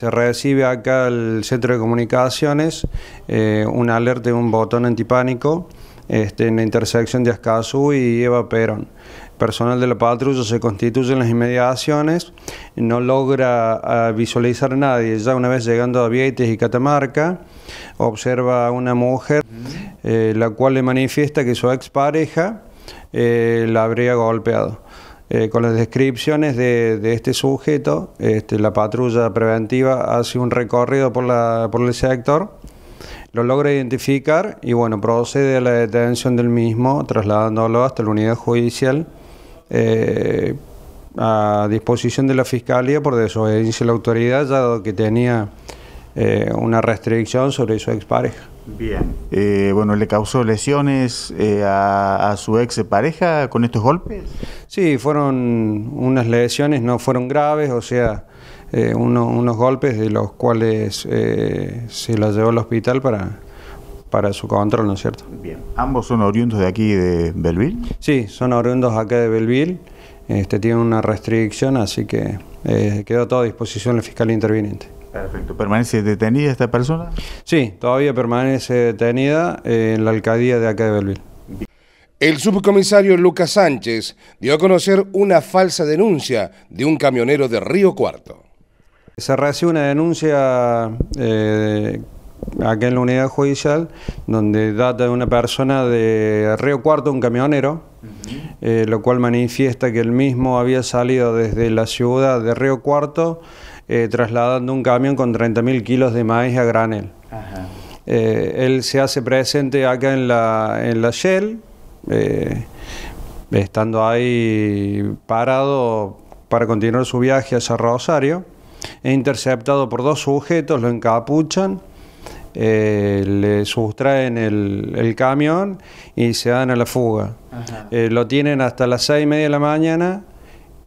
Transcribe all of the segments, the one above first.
Se recibe acá el centro de comunicaciones eh, una un alerta de un botón antipánico este, en la intersección de Ascazú y Eva Perón. Personal de la patrulla se constituye en las inmediaciones, no logra ah, visualizar a nadie. Ya una vez llegando a Vietes y Catamarca, observa a una mujer, eh, la cual le manifiesta que su expareja eh, la habría golpeado. Eh, con las descripciones de, este sujeto, este, la patrulla preventiva hace un recorrido por, la, por el sector, lo logra identificar y bueno, procede a la detención del mismo, trasladándolo hasta la unidad judicial eh, a disposición de la fiscalía por desobediencia a la autoridad, dado que tenía eh, una restricción sobre su expareja. Bien. Eh, bueno, ¿le causó lesiones eh, a, su ex pareja con estos golpes? Sí, fueron unas lesiones, no fueron graves, o sea, eh, unos golpes de los cuales se los llevó al hospital para, para su control, ¿no es cierto? Bien. ¿Ambos son oriundos de aquí, de Belville? Sí, son oriundos acá de Belville. Este, tiene una restricción, así que quedó a toda disposición el fiscal interviniente. Perfecto. ¿Permanece detenida esta persona? Sí, todavía permanece detenida en la alcaldía de acá de Belville. El subcomisario Lucas Sánchez dio a conocer una falsa denuncia de un camionero de Río Cuarto. Se recibe una denuncia eh, acá en la unidad judicial donde data de una persona de Río Cuarto, un camionero, eh, lo cual manifiesta que el mismo había salido desde la ciudad de Río Cuarto eh, trasladando un camión con 30.000 kilos de maíz a granel. Eh, él se hace presente acá en la, en la Shell, eh, estando ahí parado para continuar su viaje hacia Rosario. Es interceptado por dos sujetos, lo encapuchan, le sustraen el, el, camión y se dan a la fuga. lo tienen hasta las seis y media de la mañana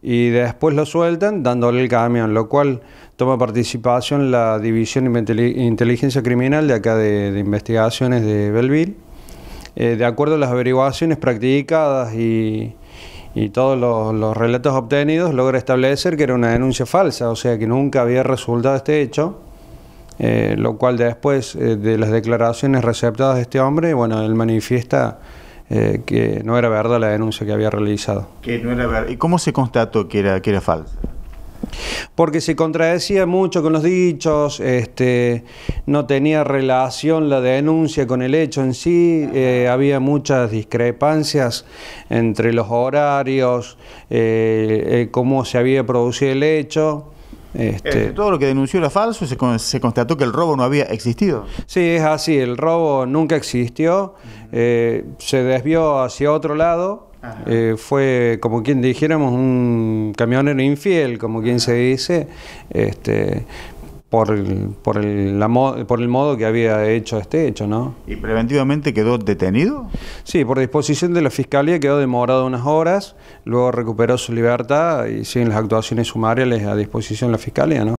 y después lo sueltan dándole el camión, lo cual toma participación la División de Inteligencia Criminal de acá de, Investigaciones de Belleville. Eh, de acuerdo a las averiguaciones practicadas y, todos los, relatos obtenidos, logra establecer que era una denuncia falsa, o sea que nunca había resultado este hecho, eh, lo cual después eh, de las declaraciones receptadas de este hombre, bueno, él manifiesta eh, que no era verdad la denuncia que había realizado. ¿Y cómo se constató que era, que era falsa? Porque se contradecía mucho con los dichos, este, no tenía relación la denuncia con el hecho en sí, eh, había muchas discrepancias entre los horarios, eh, cómo se había producido el hecho. Este, este, todo lo que denunció era falso, se, se, constató que el robo no había existido. Sí, es así, el robo nunca existió, eh, se desvió hacia otro lado, eh, fue como quien dijéramos un camionero infiel, como quien se dice, este, por el, por, el, por el modo que había hecho este hecho, ¿no? ¿Y preventivamente quedó detenido? Sí, por disposición de la Fiscalía quedó demorado unas horas, luego recuperó su libertad y sin las actuaciones sumariales a disposición de la Fiscalía, ¿no?